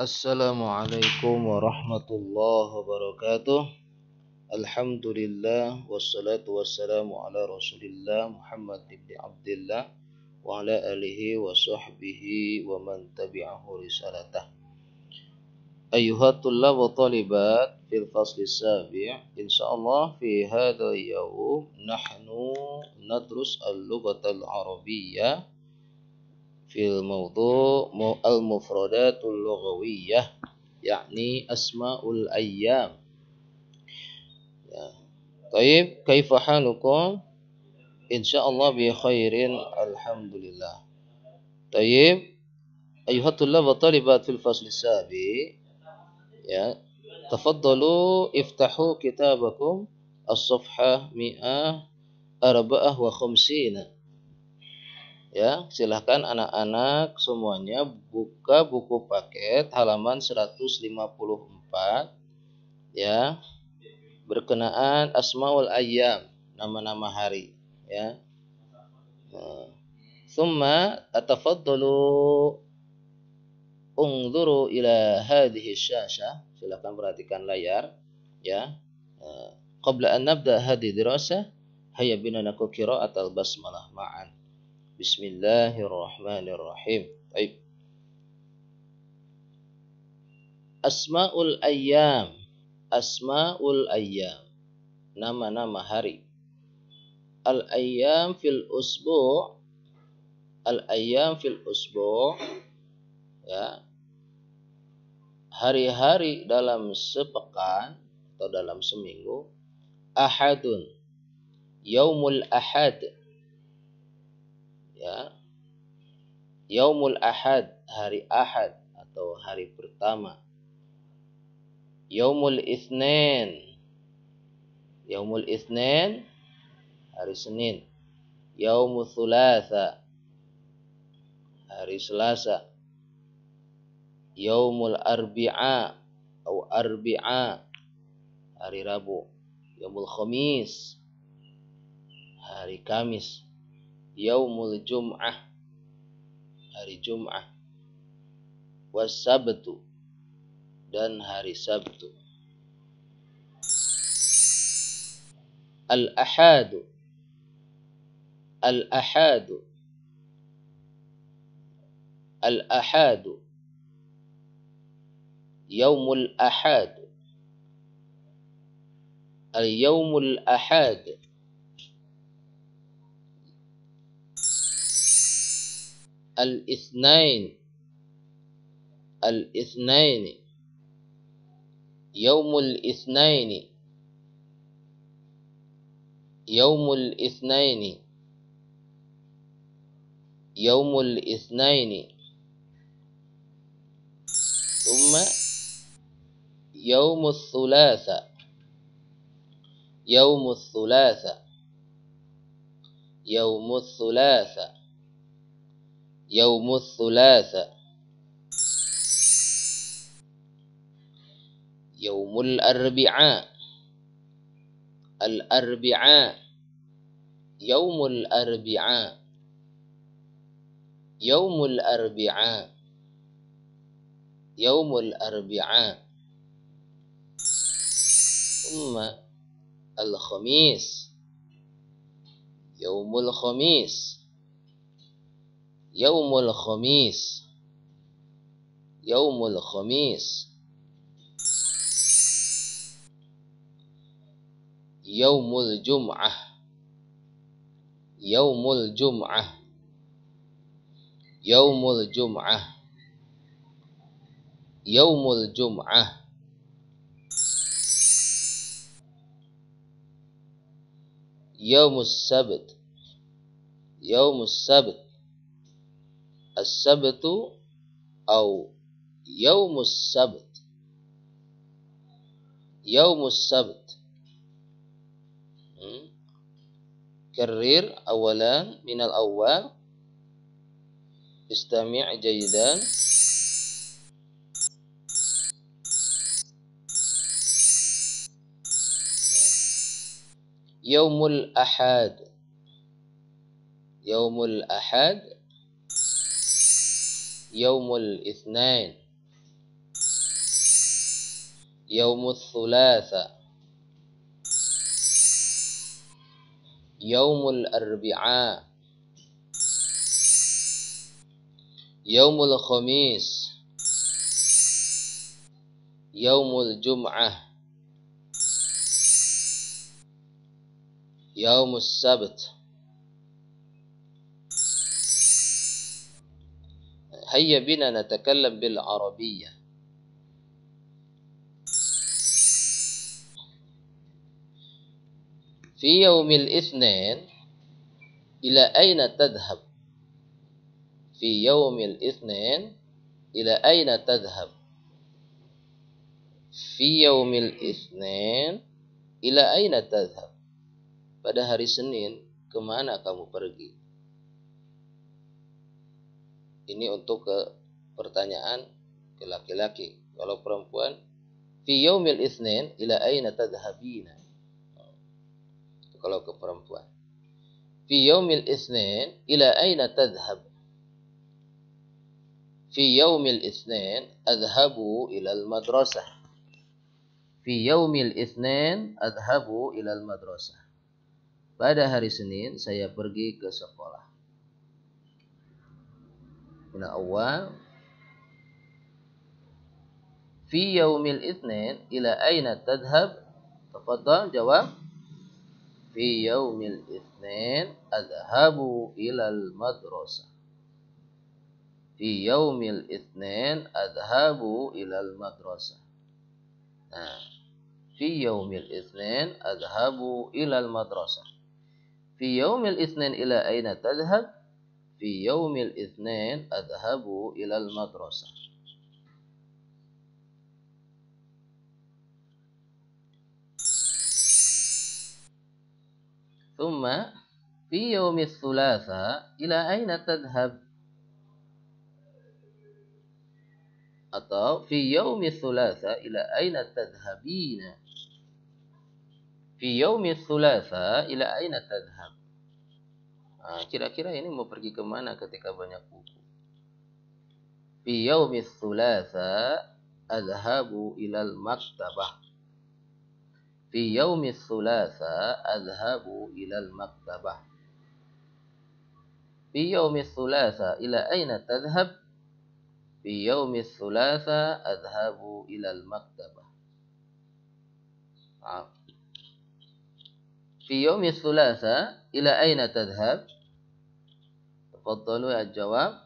Assalamualaikum warahmatullahi wabarakatuh Alhamdulillah Wassalatu wassalamu ala rasulillah Muhammad ibn Abdullah Wa ala alihi wa sahbihi Wa man tabi'ahu risalatah Ayuhatullah wa talibat Fil fasli sabi' InsyaAllah fi hadha yawm Nahnu nadrus al-lugatal arabiyah في الموضوع المفردات اللغوية يعني أسماء الأيام طيب كيف حالكم إن شاء الله بخير الحمد لله طيب أيها الطلاب والطالبات في الفصل السابع تفضلوا افتحوا كتابكم الصفحة مئة أربعة وخمسين Ya, silahkan anak-anak semuanya buka buku paket halaman 154 ya. Berkenaan asmaul ayam nama-nama hari, ya. summa nah, Thumma atafaddalu unzuru ila hadhihi syasha Silahkan perhatikan layar ya nah, qabla an nabda hadhihi dirasah hayya bina nakul al basmalah ma'an Bismillahirrahmanirrahim. Baik. Asmaul ayyam. Asmaul ayyam. Nama-nama hari. Al ayyam fil usbu' al ayyam fil usbu' ya. Hari-hari dalam sepekan atau dalam seminggu ahadun yaumul ahad ya yaumul ahad hari ahad atau hari pertama yaumul isnin yaumul isnin hari senin yaumul thulatha hari selasa yaumul arbi'a atau arbi'a hari rabu yaumul khamis hari kamis yaumul jum'ah hari Jum'ah was sabtu dan hari Sabtu al-ahadu al-ahadu al-ahadu yaumul ahad al-yaumul ahad الاثنين الاثنين يوم الاثنين يوم الاثنين يوم الاثنين ثم يوم الثلاثاء يوم الثلاثاء يوم الثلاثاء يوم الثلاثاء يوم الأربعاء الأربعاء يوم الأربعاء يوم الأربعاء يوم الأربعاء ثم الخميس يوم الخميس يوم الخميس يوم الخميس يوم الجمعة يوم الجمعة يوم الجمعة يوم الجمعة يوم السبت يوم السبت السبت أو يوم السبت يوم السبت كرر أولا من الأول استمع جيدا يوم الأحد يوم الأحد يوم الاثنين يوم الثلاثاء يوم الأربعاء يوم الخميس يوم الجمعة يوم السبت هيا بنا نتكلم بالعربية في يوم الاثنين إلى أين تذهب؟ في يوم الاثنين إلى أين تذهب؟ في يوم الاثنين إلى أين تذهب? Pada hari Senin, kemana kamu pergi? ini untuk ke pertanyaan ke laki-laki kalau perempuan fi yaumil isnin ila aina tadhhabina kalau ke perempuan fi yaumil isnin ila aina tadhhab fi yaumil isnin adhabu ila al madrasah fi yaumil isnin adhabu ila al madrasah pada hari Senin saya pergi ke sekolah هنا أول في يوم الاثنين إلى أين تذهب تفضل جواب في يوم الاثنين أذهب إلى المدرسة في يوم الاثنين أذهب إلى المدرسة آه. في يوم الاثنين أذهب إلى المدرسة في يوم الاثنين إلى أين تذهب في يوم الاثنين أذهب إلى المدرسة ثم في يوم الثلاثاء إلى أين تذهب؟ أو في يوم الثلاثاء إلى أين تذهبين؟ في يوم الثلاثاء إلى أين تذهب؟ Nah, kira-kira ini mau pergi kemana ketika banyak buku? Fi yaumi thulatha adhabu ilal maktabah. Fi yaumi thulatha adhabu ilal maktabah. Fi yaumi thulatha ila aina tadhhab? Fi yaumi thulatha adhabu ilal maktabah. Nah, Maaf. في يوم الثلاثاء إلى أين تذهب؟ تفضلوا يا الجواب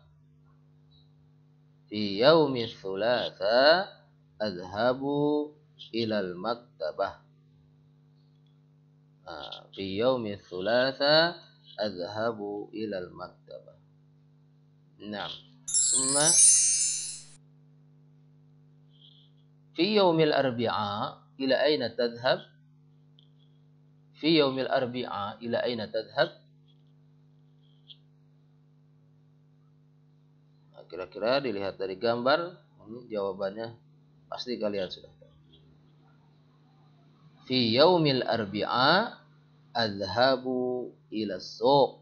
في يوم الثلاثاء أذهب إلى المكتبة آه، في يوم الثلاثاء أذهب إلى المكتبة نعم ثم في يوم الأربعاء إلى أين تذهب؟ fi yaumil arbi'a ila aina tadhhab? Nah, kira-kira dilihat dari gambar, ini jawabannya pasti kalian sudah tahu. Fi yaumil arbi'a adhabu ila suq.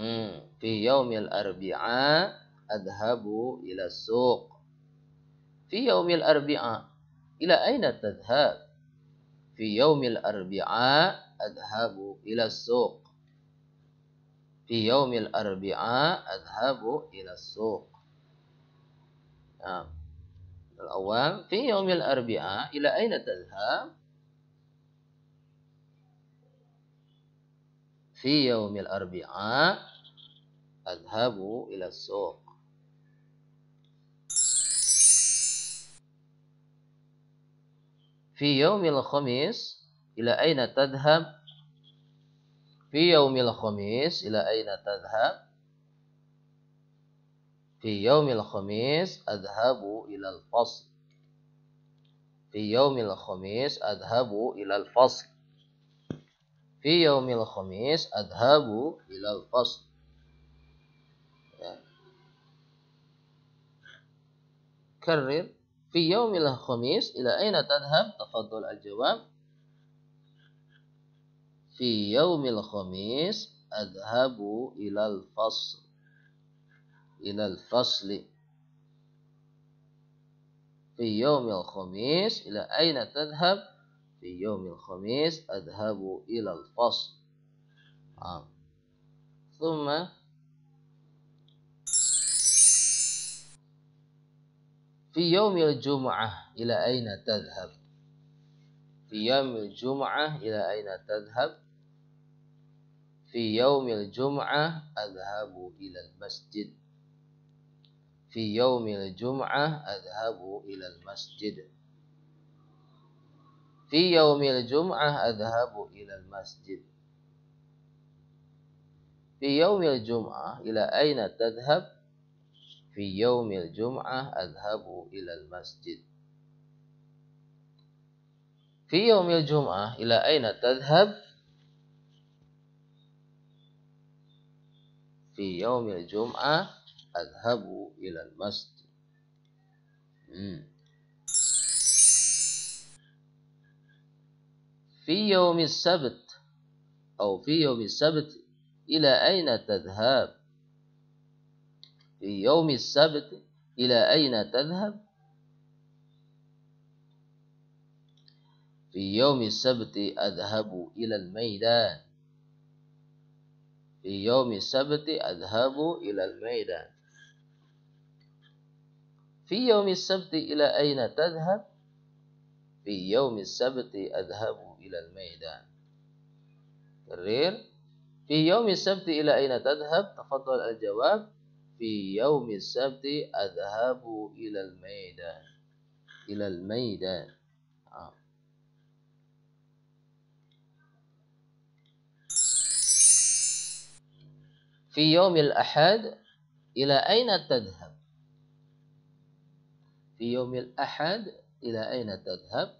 Hmm, fi yaumil arbi'a adhabu ila suq. Fi yaumil arbi'a ila aina tadhhab? في يوم الأربعاء أذهب إلى السوق في يوم الأربعاء أذهب إلى السوق نعم الأول في يوم الأربعاء إلى أين تذهب في يوم الأربعاء أذهب إلى السوق في يوم الخميس إلى أين تذهب في يوم الخميس إلى أين تذهب في يوم الخميس أذهب إلى الفصل في يوم الخميس أذهب إلى الفصل في يوم الخميس أذهب إلى الفصل كرر في يوم الخميس إلى أين تذهب؟ تفضل الجواب في يوم الخميس أذهب إلى الفصل إلى الفصل في يوم الخميس إلى أين تذهب؟ في يوم الخميس أذهب إلى الفصل آه. ثم في يوم الجمعة إلى أين تذهب في يوم الجمعة إلى أين تذهب في يوم الجمعة أذهب إلى المسجد في يوم الجمعة أذهب إلى المسجد في يوم الجمعة أذهب إلى المسجد في يوم الجمعة إلى أين تذهب في يوم الجمعة أذهب إلى المسجد في يوم الجمعة إلى أين تذهب؟ في يوم الجمعة أذهب إلى المسجد في يوم السبت أو في يوم السبت إلى أين تذهب في يوم السبت إلى أين تذهب في يوم السبت أذهب إلى الميدان في يوم السبت أذهب إلى الميدان في يوم السبت إلى أين تذهب في يوم السبت أذهب إلى الميدان كرير في يوم السبت إلى أين تذهب تفضل الجواب في يوم السبت أذهب إلى الميدان إلى الميدان آه. في يوم الأحد إلى أين تذهب في يوم الأحد إلى أين تذهب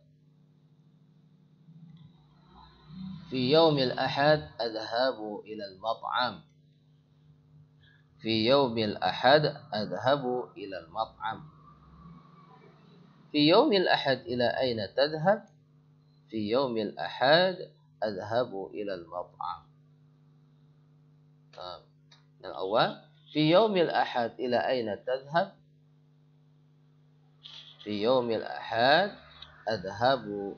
في يوم الأحد أذهب إلى المطعم في يوم الأحد أذهب إلى المطعم في يوم الأحد إلى أين تذهب؟ في يوم الأحد أذهب إلى المطعم آه. الأول في يوم الأحد إلى أين تذهب؟ في يوم الأحد أذهب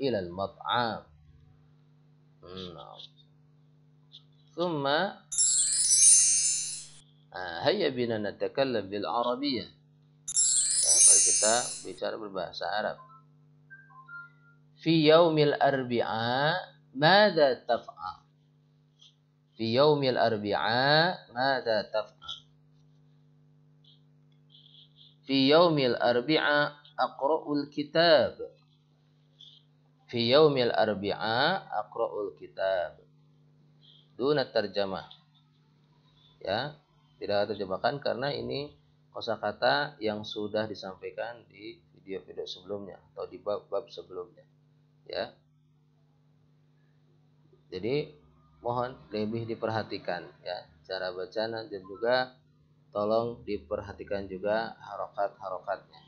إلى المطعم نعم ثم Ah, hayya bina natakallam bil Arabiyah. Ya, mari kita bicara berbahasa Arab. Fi yaumil arbi'a madza taf'a? Fi yaumil arbi'a madza taf'a? Fi yaumil arbi'a aqra'ul kitab. Fi yaumil arbi'a aqra'ul kitab. Duna terjemah. Ya, tidak terjemahkan karena ini kosakata yang sudah disampaikan di video-video sebelumnya atau di bab-bab sebelumnya ya jadi mohon lebih diperhatikan ya cara bacaan dan juga tolong diperhatikan juga harokat-harokatnya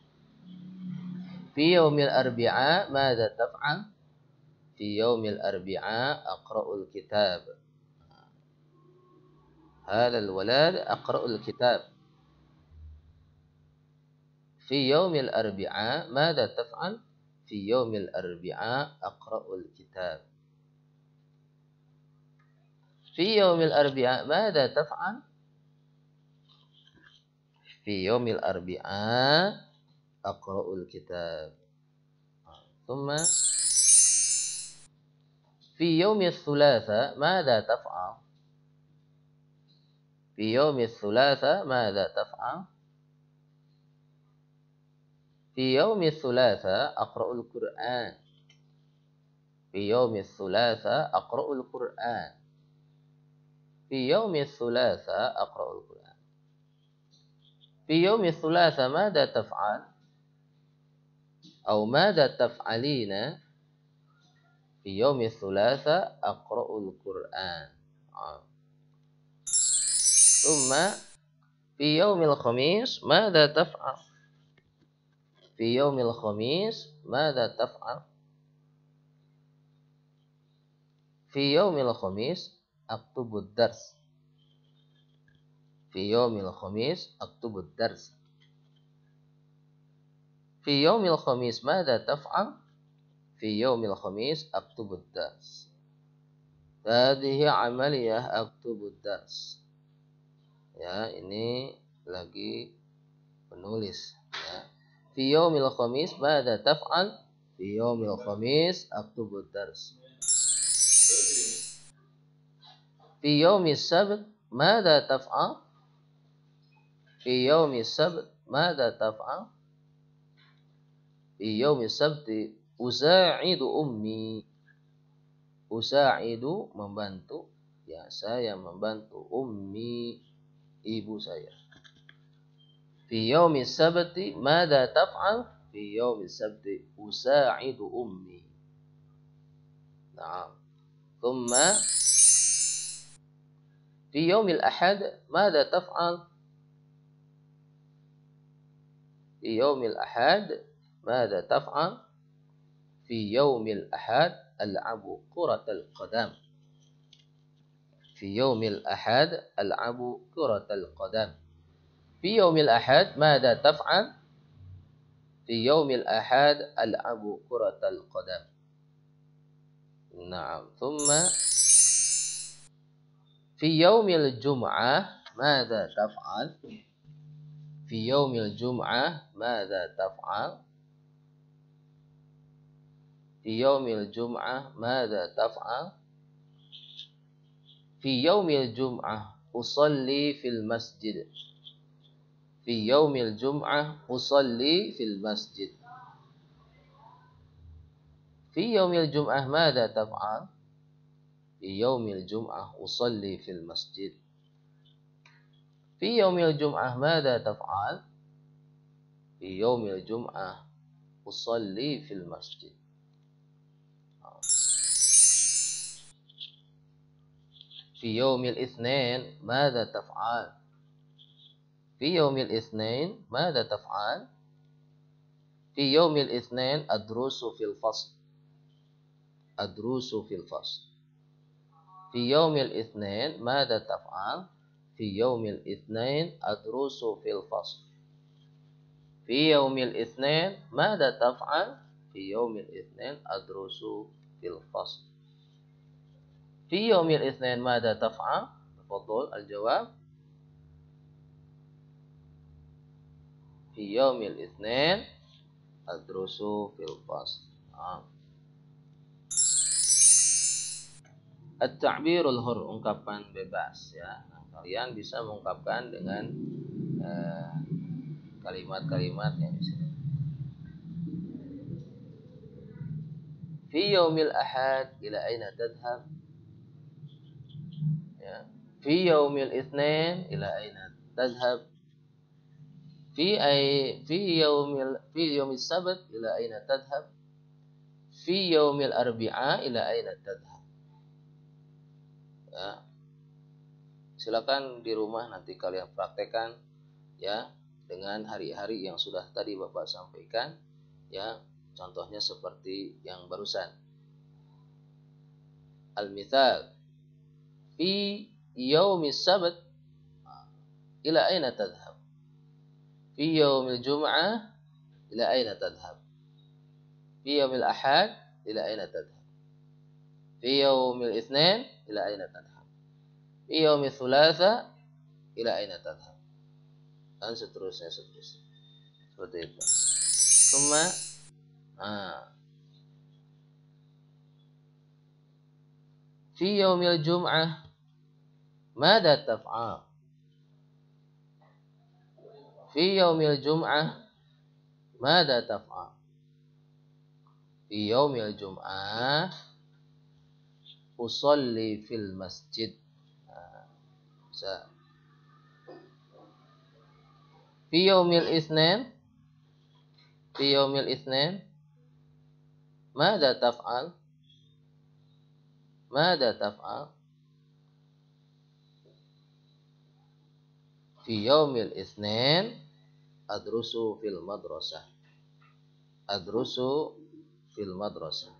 fi yaumil arbi'a madza taf'al fi yaumil arbi'a aqra'ul kitab قال الولد أقرأ الكتاب في يوم الأربعاء ماذا تفعل؟ في يوم الأربعاء أقرأ الكتاب في يوم الأربعاء ماذا تفعل؟ في يوم الأربعاء أقرأ الكتاب ثم في يوم الثلاثاء ماذا تفعل؟ في يوم الثلاثاء ماذا تفعل في يوم الثلاثاء أقرأ القرآن في يوم الثلاثاء أقرأ القرآن في يوم الثلاثاء أقرأ القرآن في يوم الثلاثاء ماذا تفعل أو ماذا تفعلين في يوم الثلاثاء أقرأ القرآن Umma fi yaumil khamis madza taf'al? Fi yaumil khamis madza taf'al? Fi yaumil khamis aktubud dars. Fi yaumil khamis aktubud dars. Fi yaumil khamis madza taf'al? Fi yaumil khamis aktubud dars. هذه عملية أكتب الدرس ya ini lagi penulis ya fi yaumil khamis ba'da taf'al fi yaumil khamis aktubu dars fi yaumis sabt ma'da taf'al في يوم السبت mada taf'al في يوم السبت أساعد ummi أساعد membantu ya saya membantu ummi ibu saya. Fi yaumi sabti ماذا تفعل في يوم السبت أساعد أمي نعم ثم في يوم الأحد ماذا تفعل في يوم الأحد ماذا تفعل في يوم الأحد ألعب كرة القدم في يوم الأحد ألعب كرة القدم في يوم الأحد ماذا تفعل؟ في يوم الأحد ألعب كرة القدم نعم ثم في يوم الجمعة ماذا تفعل؟ في يوم الجمعة ماذا تفعل؟ في يوم الجمعة ماذا تفعل؟ في يوم الجمعة أصلي في المسجد في يوم الجمعة أصلي في المسجد في يوم الجمعة ماذا تفعل؟ في يوم الجمعة أصلي في المسجد في يوم الجمعة ماذا تفعل؟ في يوم الجمعة أصلي في المسجد في يوم الاثنين ماذا تفعل في يوم الاثنين ماذا تفعل في يوم الاثنين أدرس في الفصل أدرس في الفصل في يوم الاثنين ماذا تفعل في يوم الاثنين أدرس في الفصل في يوم الاثنين ماذا تفعل في يوم الاثنين أدرس في الفصل Fi yaumil itsnain madza taf'a? Tafadhal al-jawab. Fi yaumil itsnain adrusu fil fasl. At-ta'birul hur ungkapan bebas ya. Nah, kalian bisa mengungkapkan dengan eh, kalimat-kalimat eh, yang di sini. Fi yaumil ahad ila aina tadhhab? fi yaumil itsnain ila aina tadhhab fi ay fi yaumil fi yaumis Sabt ila aina tadhhab fi yaumil arbi'a ila aina tadhhab ya silakan di rumah nanti kalian praktekkan ya dengan hari-hari yang sudah tadi Bapak sampaikan ya contohnya seperti yang barusan al-mithal fi yaumi sabat ila aina tadhhab fi yaumil jum'ah ila aina tadhhab fi yaumil ahad ila aina tadhhab fi yaumil ila aina tadhhab fi yaumil ila aina tadhhab dan seterusnya seterusnya seperti itu summa ah. fi yaumil jum'ah ماذا تفعل في يوم الجمعة ماذا تفعل في يوم الجمعة أصلي في المسجد في يوم الاثنين في يوم الاثنين ماذا تفعل ماذا تفعل في يوم الاثنين أدرس في المدرسة أدرس في المدرسة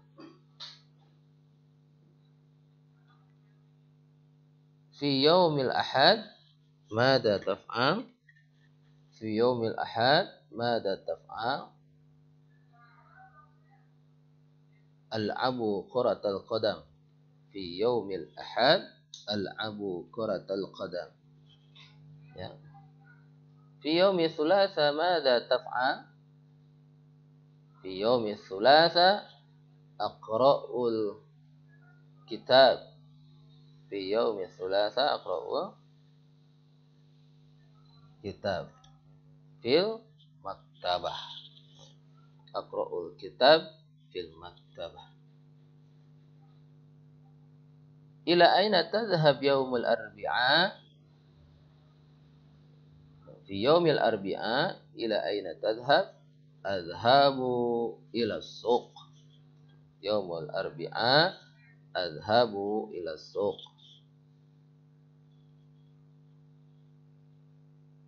في يوم الأحد ماذا تفعل في يوم الأحد ماذا تفعل ألعب كرة القدم في يوم الأحد ألعب كرة القدم ya fi yaumi thulatha madza taf'a fi yaumi thulatha aqra'ul kitab fi yaumi thulatha aqra'ul kitab fil maktabah aqra'ul kitab fil maktabah ila aina tadhhab yaumul arbi'a في يوم الأربعاء إلى أين تذهب؟ أذهب إلى السوق يوم الأربعاء أذهب إلى السوق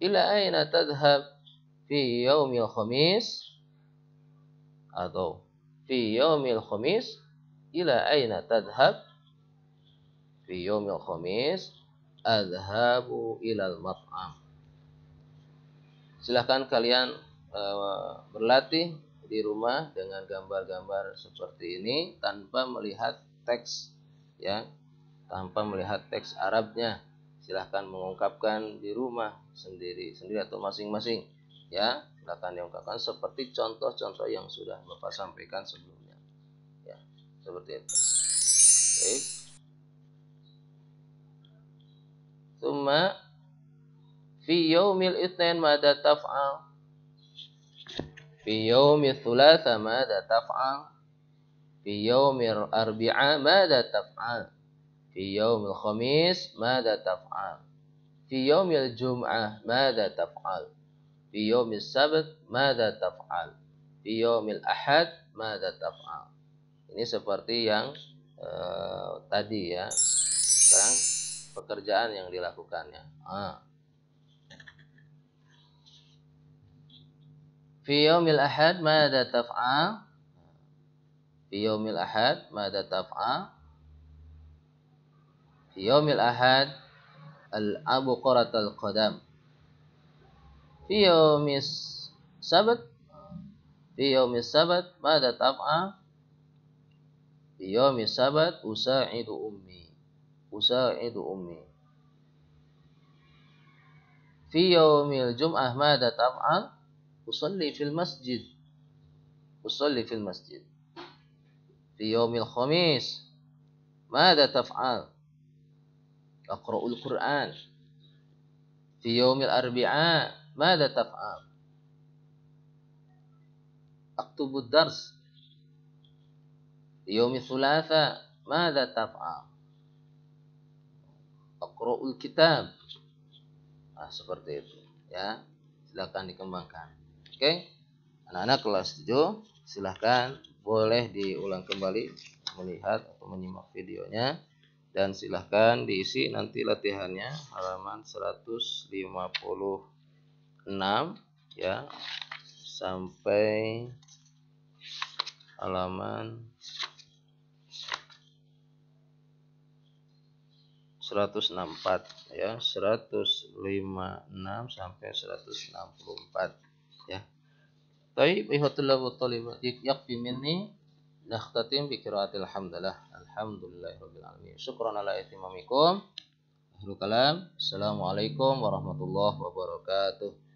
إلى أين تذهب في يوم الخميس؟ أضو في يوم الخميس إلى أين تذهب؟ في يوم الخميس أذهب إلى المطعم silahkan kalian e, berlatih di rumah dengan gambar-gambar seperti ini tanpa melihat teks ya tanpa melihat teks Arabnya silahkan mengungkapkan di rumah sendiri sendiri atau masing-masing ya silahkan diungkapkan seperti contoh-contoh yang sudah bapak sampaikan sebelumnya ya seperti itu baik Tuma fi yaumil itsnain madza taf'al fi yaumil thulatha madza taf'al fi yaumil arbi'a madza taf'al fi yaumil khamis madza taf'al fi yaumil jum'ah madza taf'al fi yaumil sabat madza taf'al fi yaumil ahad madza taf'al ini seperti yang uh, tadi ya sekarang pekerjaan yang dilakukannya ah. Fi yaumil ahad mada taf'a? Fi yaumil ahad mada taf'a? Fi yaumil ahad al-abu qaratal qadam. Fi yaumis sabat? Fi yaumis sabat mada taf'a? Fi yaumis sabat usa'idu ummi. Usa'idu ummi. Fi yaumil jum'ah mada taf'a? usalli fil masjid usalli fil masjid fi yaumil khamis ماذا تفعل أقرأ القرآن في يوم الأربعاء ماذا تفعل أكتب الدرس في يوم الثلاثاء ماذا تفعل أقرأ الكتاب nah, seperti itu ya silakan dikembangkan Oke. Anak-anak kelas 7, silahkan boleh diulang kembali melihat atau menyimak videonya dan silahkan diisi nanti latihannya halaman 156 ya sampai halaman 164 ya 156 sampai 164 baik ihatullah wa talibat yakfi minni nakhtatim bi qiraatil hamdalah. Alhamdulillahirabbil alamin. Syukran ala ihtimamikum. Akhirul kalam. Assalamualaikum warahmatullahi wabarakatuh.